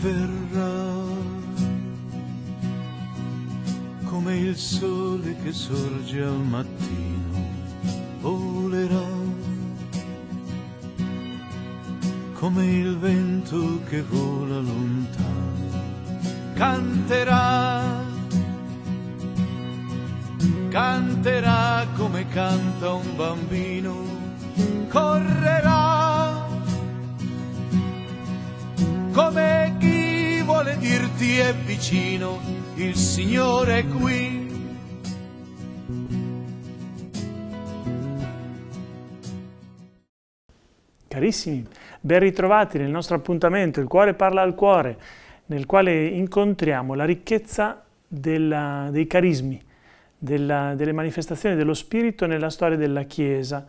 verrà come il sole che sorge al mattino volerà come il vento che vola lontano canterà canterà come canta un bambino vicino, il Signore è qui. Carissimi, ben ritrovati nel nostro appuntamento Il cuore parla al cuore, nel quale incontriamo la ricchezza della, dei carismi, della, delle manifestazioni dello Spirito nella storia della Chiesa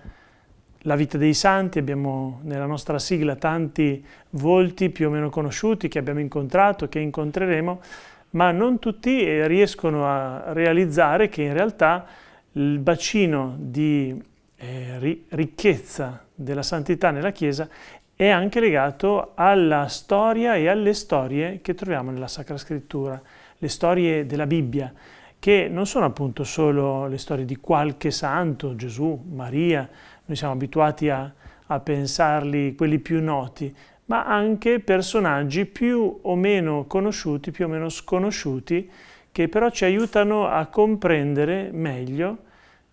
la vita dei santi, abbiamo nella nostra sigla tanti volti più o meno conosciuti che abbiamo incontrato, che incontreremo, ma non tutti eh, riescono a realizzare che in realtà il bacino di eh, ricchezza della santità nella Chiesa è anche legato alla storia e alle storie che troviamo nella Sacra Scrittura, le storie della Bibbia, che non sono appunto solo le storie di qualche santo, Gesù, Maria, noi siamo abituati a, a pensarli quelli più noti, ma anche personaggi più o meno conosciuti, più o meno sconosciuti, che però ci aiutano a comprendere meglio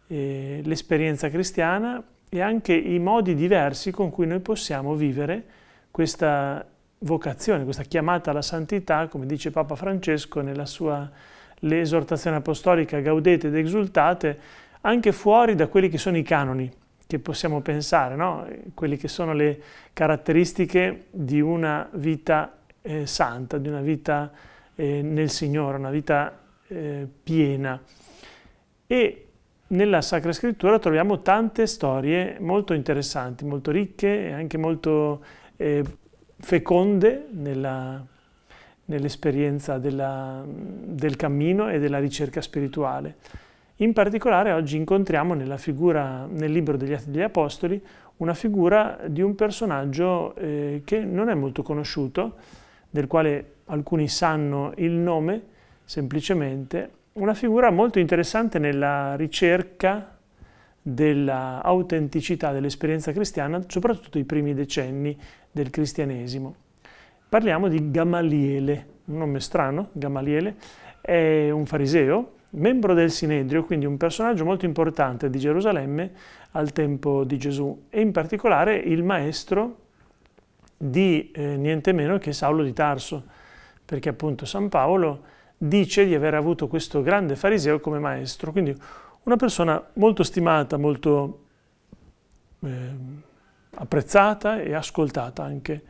eh, l'esperienza cristiana e anche i modi diversi con cui noi possiamo vivere questa vocazione, questa chiamata alla santità, come dice Papa Francesco nella sua l'esortazione apostolica gaudete ed esultate anche fuori da quelli che sono i canoni che possiamo pensare, no? quelli che sono le caratteristiche di una vita eh, santa, di una vita eh, nel Signore, una vita eh, piena. E nella Sacra Scrittura troviamo tante storie molto interessanti, molto ricche e anche molto eh, feconde nella nell'esperienza del cammino e della ricerca spirituale. In particolare oggi incontriamo nella figura, nel libro degli Atti degli Apostoli una figura di un personaggio eh, che non è molto conosciuto, del quale alcuni sanno il nome semplicemente, una figura molto interessante nella ricerca dell'autenticità dell'esperienza cristiana, soprattutto i primi decenni del cristianesimo. Parliamo di Gamaliele, un nome strano, Gamaliele, è un fariseo, membro del Sinedrio, quindi un personaggio molto importante di Gerusalemme al tempo di Gesù e in particolare il maestro di eh, niente meno che Saulo di Tarso, perché appunto San Paolo dice di aver avuto questo grande fariseo come maestro, quindi una persona molto stimata, molto eh, apprezzata e ascoltata anche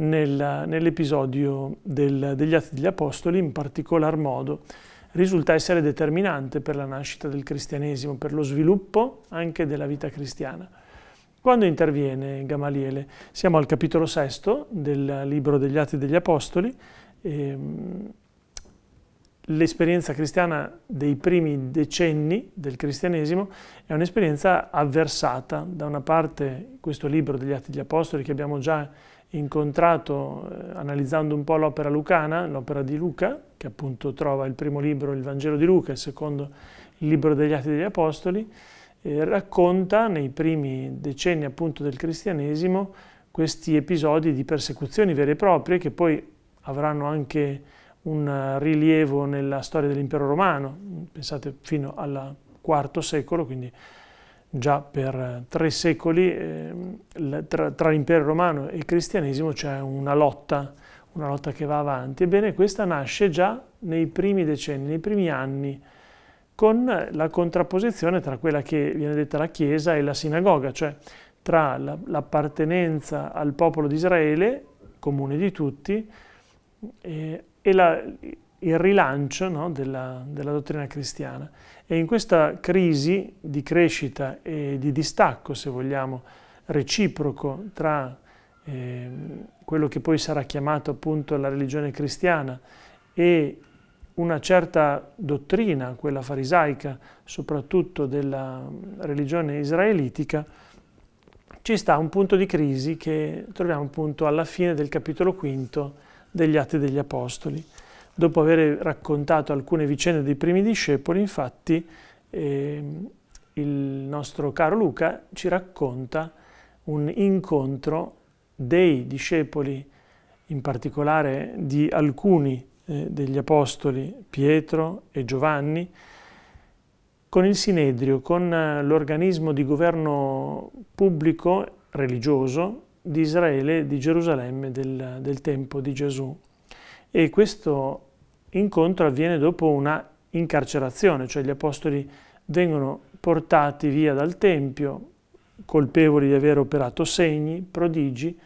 nell'episodio nell degli Atti degli Apostoli, in particolar modo, risulta essere determinante per la nascita del cristianesimo, per lo sviluppo anche della vita cristiana. Quando interviene Gamaliele? Siamo al capitolo sesto del libro degli Atti degli Apostoli. Ehm, l'esperienza cristiana dei primi decenni del cristianesimo è un'esperienza avversata. Da una parte questo libro degli Atti degli Apostoli che abbiamo già incontrato eh, analizzando un po' l'opera lucana, l'opera di Luca, che appunto trova il primo libro, il Vangelo di Luca, il secondo, il libro degli Atti degli Apostoli, eh, racconta nei primi decenni appunto del cristianesimo questi episodi di persecuzioni vere e proprie che poi avranno anche un rilievo nella storia dell'impero romano, pensate fino al IV secolo, quindi già per tre secoli eh, tra, tra l'impero romano e il cristianesimo c'è una lotta, una lotta che va avanti. Ebbene, questa nasce già nei primi decenni, nei primi anni, con la contrapposizione tra quella che viene detta la Chiesa e la sinagoga, cioè tra l'appartenenza al popolo di Israele, comune di tutti, eh, e la, il rilancio no, della, della dottrina cristiana. E in questa crisi di crescita e di distacco, se vogliamo, reciproco tra eh, quello che poi sarà chiamato appunto la religione cristiana e una certa dottrina, quella farisaica, soprattutto della religione israelitica, ci sta un punto di crisi che troviamo appunto alla fine del capitolo quinto degli Atti degli Apostoli. Dopo aver raccontato alcune vicende dei primi discepoli, infatti, eh, il nostro caro Luca ci racconta un incontro dei discepoli, in particolare di alcuni eh, degli apostoli, Pietro e Giovanni, con il Sinedrio, con eh, l'organismo di governo pubblico religioso di Israele, di Gerusalemme del, del tempo di Gesù. E questo incontro avviene dopo una incarcerazione, cioè gli apostoli vengono portati via dal Tempio, colpevoli di aver operato segni, prodigi,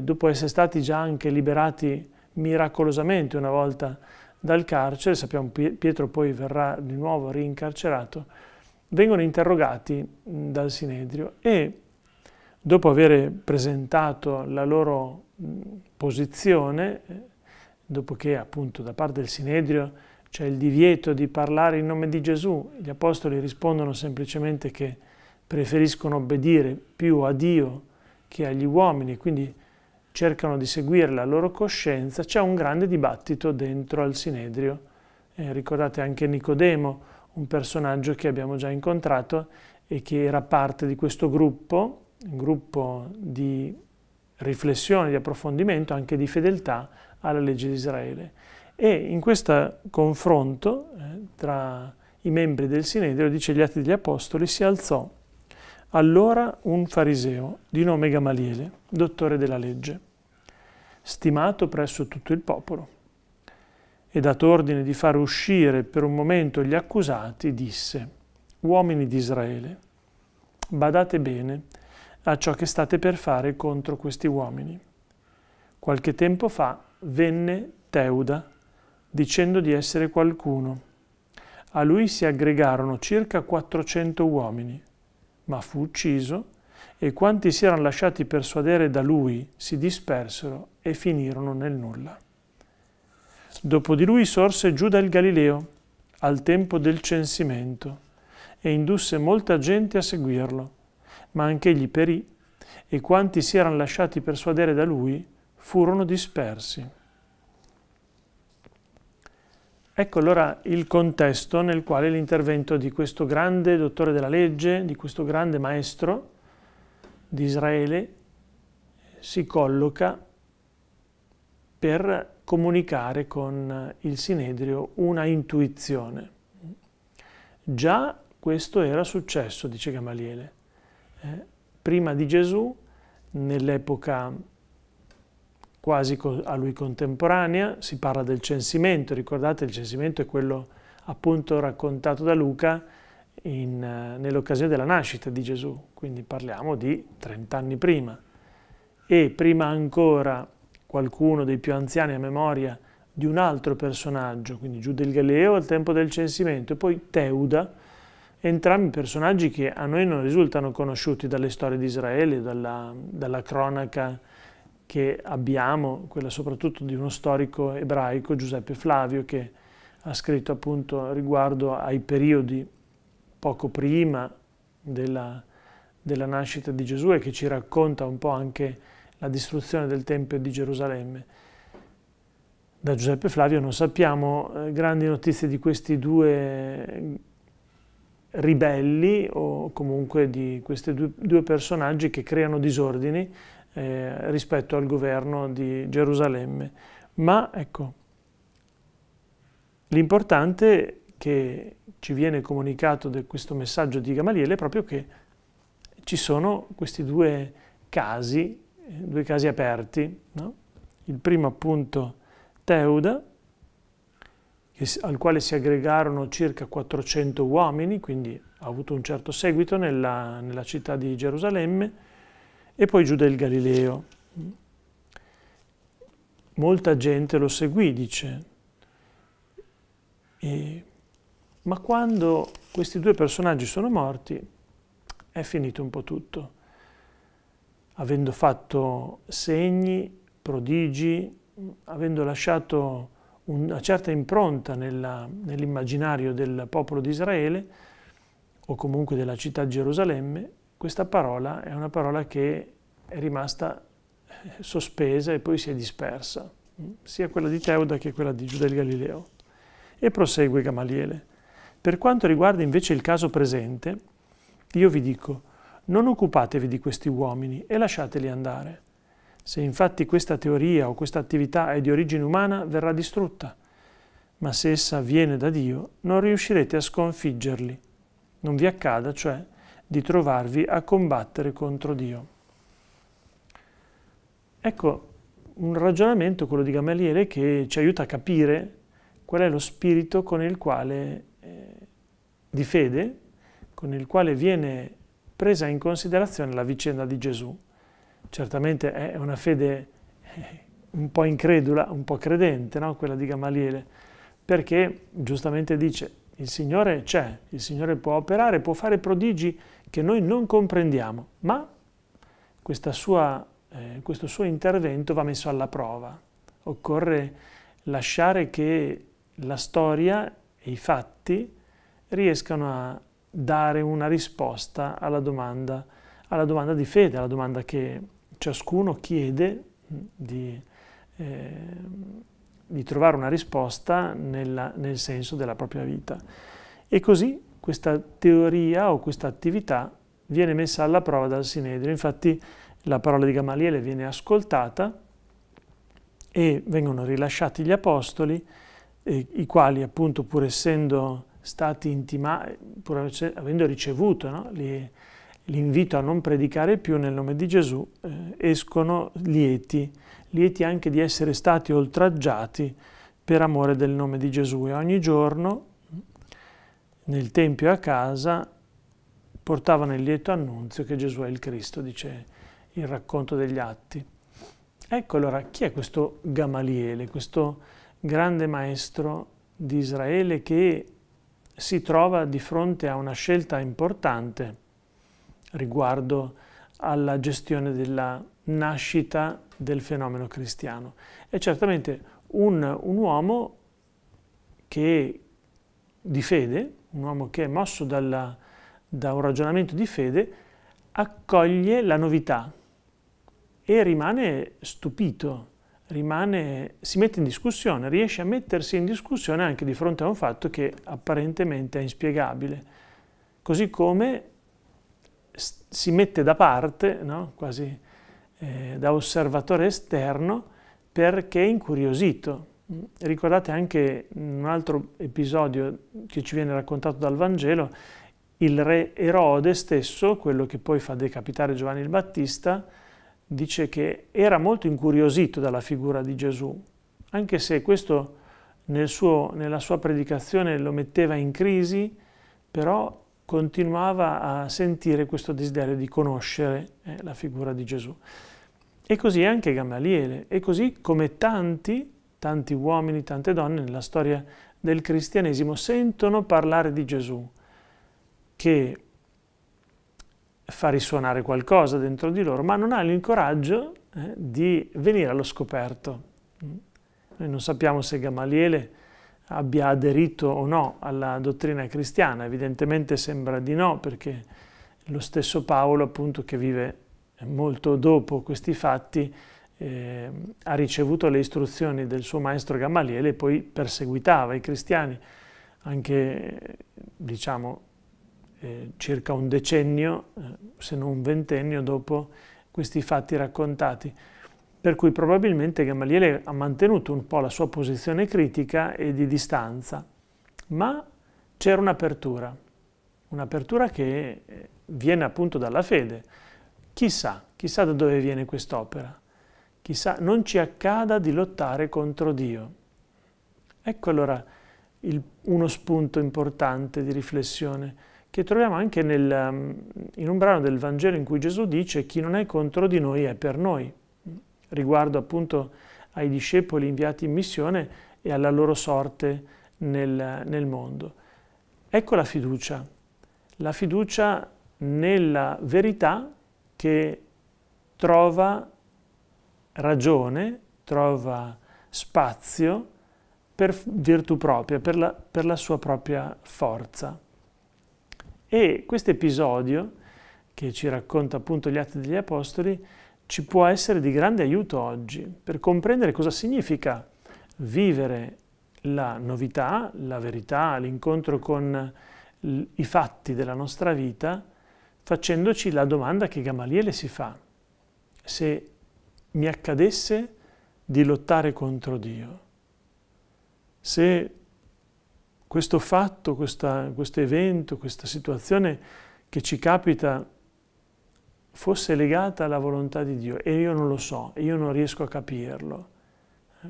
dopo essere stati già anche liberati miracolosamente una volta dal carcere, sappiamo Pietro poi verrà di nuovo rincarcerato, vengono interrogati dal Sinedrio e dopo aver presentato la loro posizione eh, dopo che appunto da parte del Sinedrio c'è il divieto di parlare in nome di Gesù, gli apostoli rispondono semplicemente che preferiscono obbedire più a Dio che agli uomini, quindi cercano di seguire la loro coscienza, c'è un grande dibattito dentro al Sinedrio. Eh, ricordate anche Nicodemo, un personaggio che abbiamo già incontrato e che era parte di questo gruppo, un gruppo di riflessione, di approfondimento, anche di fedeltà alla legge di Israele. E in questo confronto eh, tra i membri del Sinedrio, dice gli Atti degli Apostoli, si alzò allora un fariseo di nome Gamaliele, dottore della legge, stimato presso tutto il popolo, e dato ordine di far uscire per un momento gli accusati, disse, uomini di Israele, badate bene a ciò che state per fare contro questi uomini. Qualche tempo fa venne Teuda, dicendo di essere qualcuno. A lui si aggregarono circa 400 uomini, ma fu ucciso e quanti si erano lasciati persuadere da lui si dispersero e finirono nel nulla. Dopo di lui sorse Giuda il Galileo, al tempo del censimento, e indusse molta gente a seguirlo, ma anch'egli perì, e quanti si erano lasciati persuadere da lui furono dispersi. Ecco allora il contesto nel quale l'intervento di questo grande dottore della legge, di questo grande maestro di Israele, si colloca per comunicare con il Sinedrio una intuizione. Già questo era successo, dice Gamaliele. Eh, prima di Gesù, nell'epoca quasi a lui contemporanea, si parla del censimento, ricordate il censimento è quello appunto raccontato da Luca eh, nell'occasione della nascita di Gesù, quindi parliamo di 30 anni prima e prima ancora qualcuno dei più anziani a memoria di un altro personaggio, quindi Giuda il Galileo al tempo del censimento e poi Teuda, entrambi personaggi che a noi non risultano conosciuti dalle storie di Israele, dalla, dalla cronaca che abbiamo, quella soprattutto di uno storico ebraico, Giuseppe Flavio, che ha scritto appunto riguardo ai periodi poco prima della, della nascita di Gesù e che ci racconta un po' anche la distruzione del Tempio di Gerusalemme. Da Giuseppe Flavio non sappiamo eh, grandi notizie di questi due ribelli o comunque di questi due, due personaggi che creano disordini eh, rispetto al governo di Gerusalemme. Ma ecco, l'importante che ci viene comunicato da questo messaggio di Gamaliele è proprio che ci sono questi due casi, eh, due casi aperti. No? Il primo appunto Teuda, al quale si aggregarono circa 400 uomini, quindi ha avuto un certo seguito nella, nella città di Gerusalemme, e poi Giuda il Galileo. Molta gente lo seguì, dice. E, ma quando questi due personaggi sono morti, è finito un po' tutto. Avendo fatto segni, prodigi, avendo lasciato una certa impronta nell'immaginario nell del popolo di Israele, o comunque della città di Gerusalemme, questa parola è una parola che è rimasta sospesa e poi si è dispersa, mm, sia quella di Teuda che quella di Giuda il Galileo. E prosegue Gamaliele. Per quanto riguarda invece il caso presente, io vi dico, non occupatevi di questi uomini e lasciateli andare. Se infatti questa teoria o questa attività è di origine umana, verrà distrutta, ma se essa viene da Dio, non riuscirete a sconfiggerli. Non vi accada, cioè, di trovarvi a combattere contro Dio. Ecco un ragionamento, quello di Gamaliele, che ci aiuta a capire qual è lo spirito con il quale, eh, di fede, con il quale viene presa in considerazione la vicenda di Gesù. Certamente è una fede eh, un po' incredula, un po' credente, no? quella di Gamaliele, perché giustamente dice il Signore c'è, il Signore può operare, può fare prodigi che noi non comprendiamo, ma sua, eh, questo suo intervento va messo alla prova. Occorre lasciare che la storia e i fatti riescano a dare una risposta alla domanda, alla domanda di fede, alla domanda che ciascuno chiede di, eh, di trovare una risposta nella, nel senso della propria vita. E così questa teoria o questa attività viene messa alla prova dal Sinedrio. Infatti la parola di Gamaliele viene ascoltata e vengono rilasciati gli apostoli, eh, i quali appunto pur essendo stati intimati, pur avendo ricevuto no, l'invito a non predicare più nel nome di Gesù, eh, escono lieti, lieti anche di essere stati oltraggiati per amore del nome di Gesù e ogni giorno nel Tempio a casa portavano il lieto annunzio che Gesù è il Cristo, dice il racconto degli atti. Ecco allora chi è questo Gamaliele, questo grande maestro di Israele che si trova di fronte a una scelta importante riguardo alla gestione della nascita del fenomeno cristiano. È certamente un, un uomo che di fede, un uomo che è mosso dalla, da un ragionamento di fede, accoglie la novità e rimane stupito, rimane, si mette in discussione, riesce a mettersi in discussione anche di fronte a un fatto che apparentemente è inspiegabile. Così come si mette da parte, no? quasi eh, da osservatore esterno, perché è incuriosito. Ricordate anche un altro episodio che ci viene raccontato dal Vangelo, il re Erode stesso, quello che poi fa decapitare Giovanni il Battista, dice che era molto incuriosito dalla figura di Gesù, anche se questo nel suo, nella sua predicazione lo metteva in crisi, però continuava a sentire questo desiderio di conoscere eh, la figura di Gesù. E così anche Gamaliele, e così come tanti tanti uomini, tante donne nella storia del cristianesimo sentono parlare di Gesù, che fa risuonare qualcosa dentro di loro, ma non hanno il coraggio eh, di venire allo scoperto. Mm? Noi non sappiamo se Gamaliele abbia aderito o no alla dottrina cristiana, evidentemente sembra di no perché lo stesso Paolo appunto che vive molto dopo questi fatti eh, ha ricevuto le istruzioni del suo maestro Gamaliele e poi perseguitava i cristiani anche diciamo eh, circa un decennio, eh, se non un ventennio dopo questi fatti raccontati. Per cui probabilmente Gamaliele ha mantenuto un po' la sua posizione critica e di distanza, ma c'era un'apertura, un'apertura che eh, viene appunto dalla fede. Chissà, chissà da dove viene quest'opera chissà non ci accada di lottare contro Dio. Ecco allora il, uno spunto importante di riflessione che troviamo anche nel, um, in un brano del Vangelo in cui Gesù dice chi non è contro di noi è per noi, riguardo appunto ai discepoli inviati in missione e alla loro sorte nel, nel mondo. Ecco la fiducia, la fiducia nella verità che trova ragione trova spazio per virtù propria, per la, per la sua propria forza. E questo episodio, che ci racconta appunto gli Atti degli Apostoli, ci può essere di grande aiuto oggi per comprendere cosa significa vivere la novità, la verità, l'incontro con i fatti della nostra vita, facendoci la domanda che Gamaliele si fa. Se mi accadesse di lottare contro Dio. Se questo fatto, questa, questo evento, questa situazione che ci capita fosse legata alla volontà di Dio e io non lo so, io non riesco a capirlo. Eh,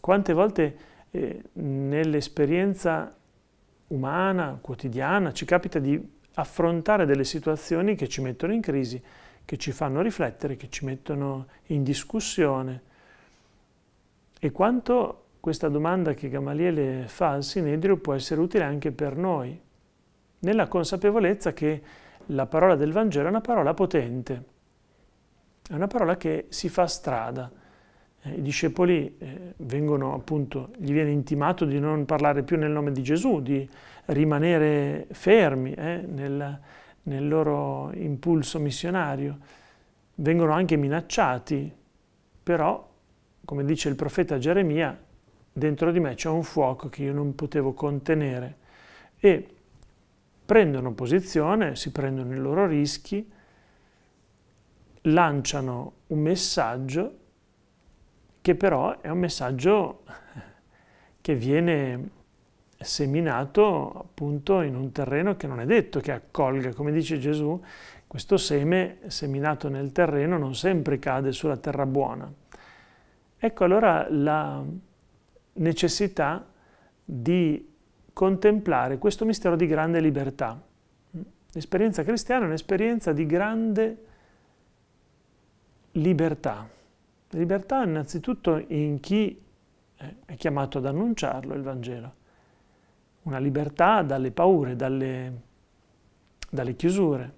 quante volte eh, nell'esperienza umana, quotidiana, ci capita di affrontare delle situazioni che ci mettono in crisi che ci fanno riflettere, che ci mettono in discussione. E quanto questa domanda che Gamaliele fa al Sinedrio può essere utile anche per noi, nella consapevolezza che la parola del Vangelo è una parola potente, è una parola che si fa strada. Eh, I discepoli eh, vengono appunto, gli viene intimato di non parlare più nel nome di Gesù, di rimanere fermi eh, nel, nel loro impulso missionario, vengono anche minacciati, però, come dice il profeta Geremia, dentro di me c'è un fuoco che io non potevo contenere e prendono posizione, si prendono i loro rischi, lanciano un messaggio che però è un messaggio che viene seminato appunto in un terreno che non è detto che accolga, come dice Gesù, questo seme seminato nel terreno non sempre cade sulla terra buona. Ecco allora la necessità di contemplare questo mistero di grande libertà. L'esperienza cristiana è un'esperienza di grande libertà. Libertà innanzitutto in chi è chiamato ad annunciarlo il Vangelo una libertà dalle paure, dalle, dalle chiusure,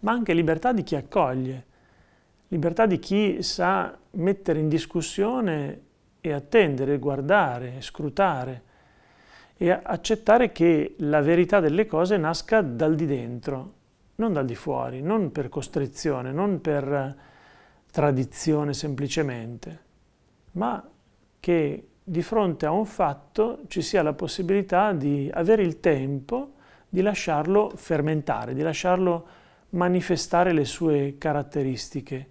ma anche libertà di chi accoglie, libertà di chi sa mettere in discussione e attendere, guardare, scrutare e accettare che la verità delle cose nasca dal di dentro, non dal di fuori, non per costrizione, non per tradizione semplicemente, ma che di fronte a un fatto ci sia la possibilità di avere il tempo di lasciarlo fermentare, di lasciarlo manifestare le sue caratteristiche,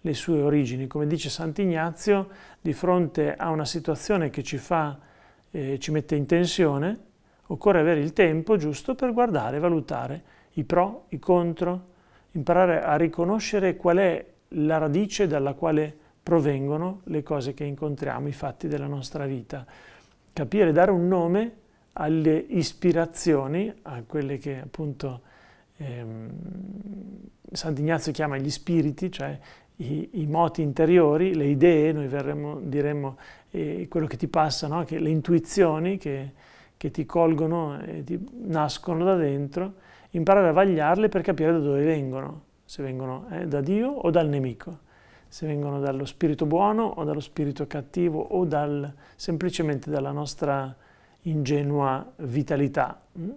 le sue origini. Come dice Sant'Ignazio, di fronte a una situazione che ci, fa, eh, ci mette in tensione, occorre avere il tempo giusto per guardare, valutare i pro, i contro, imparare a riconoscere qual è la radice dalla quale provengono le cose che incontriamo, i fatti della nostra vita. Capire, dare un nome alle ispirazioni, a quelle che appunto ehm, Sant'Ignazio chiama gli spiriti, cioè i, i, moti interiori, le idee, noi verremo, diremmo eh, quello che ti passa, no? che, le intuizioni che, che, ti colgono e ti nascono da dentro, imparare a vagliarle per capire da dove vengono, se vengono eh, da Dio o dal nemico se vengono dallo spirito buono o dallo spirito cattivo o dal, semplicemente dalla nostra ingenua vitalità. Mm?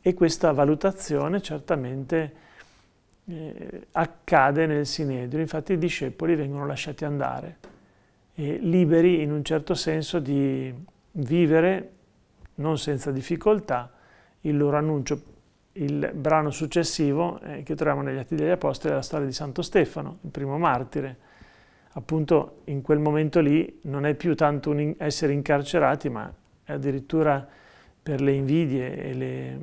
E questa valutazione certamente eh, accade nel Sinedrio, infatti i discepoli vengono lasciati andare, eh, liberi in un certo senso di vivere, non senza difficoltà, il loro annuncio il brano successivo eh, che troviamo negli Atti degli Apostoli è la storia di Santo Stefano, il primo martire. Appunto in quel momento lì non è più tanto un essere incarcerati, ma è addirittura per le invidie e le,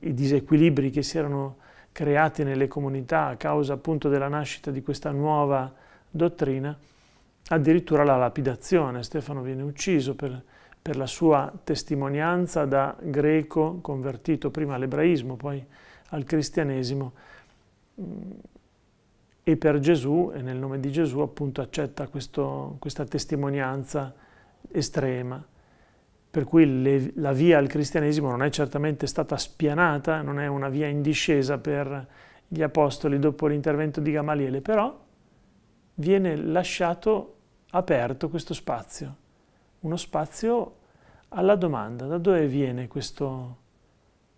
i disequilibri che si erano creati nelle comunità a causa appunto della nascita di questa nuova dottrina, addirittura la lapidazione. Stefano viene ucciso per per la sua testimonianza da greco convertito prima all'ebraismo, poi al cristianesimo mm. e per Gesù e nel nome di Gesù appunto accetta questo, questa testimonianza estrema. Per cui le, la via al cristianesimo non è certamente stata spianata, non è una via in discesa per gli apostoli dopo l'intervento di Gamaliele, però viene lasciato aperto questo spazio uno spazio alla domanda, da dove viene questo,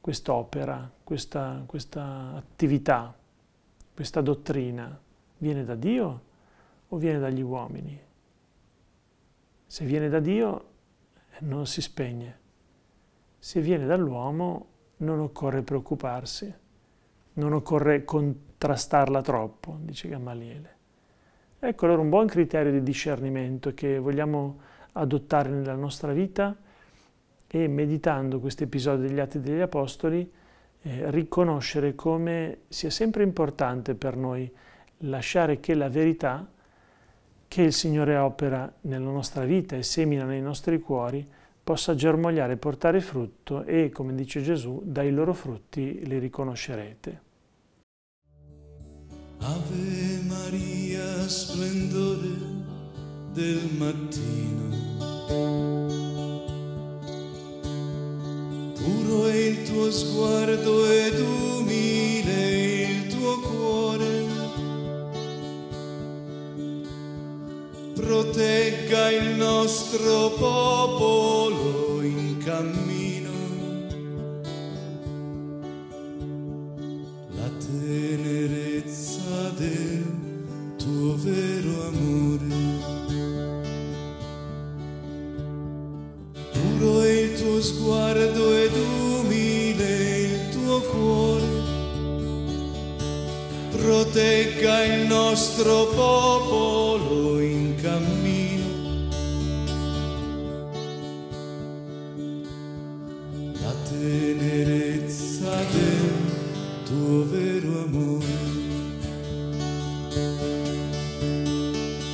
quest'opera, questa, questa attività, questa dottrina? Viene da Dio o viene dagli uomini? Se viene da Dio eh, non si spegne, se viene dall'uomo non occorre preoccuparsi, non occorre contrastarla troppo, dice Gamaliele. Ecco allora un buon criterio di discernimento che vogliamo adottare nella nostra vita e meditando questi episodi degli Atti degli Apostoli eh, riconoscere come sia sempre importante per noi lasciare che la verità che il Signore opera nella nostra vita e semina nei nostri cuori possa germogliare, portare frutto e, come dice Gesù, dai loro frutti li riconoscerete. Ave Maria, splendore del mattino. Puro è il tuo sguardo ed umile il tuo cuore. Protegga il nostro popolo. protegga il nostro popolo in cammino. La tenerezza del tuo vero amore.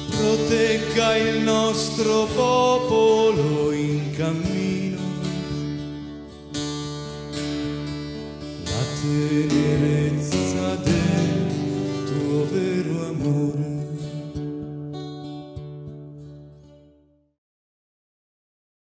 Protegga il nostro popolo.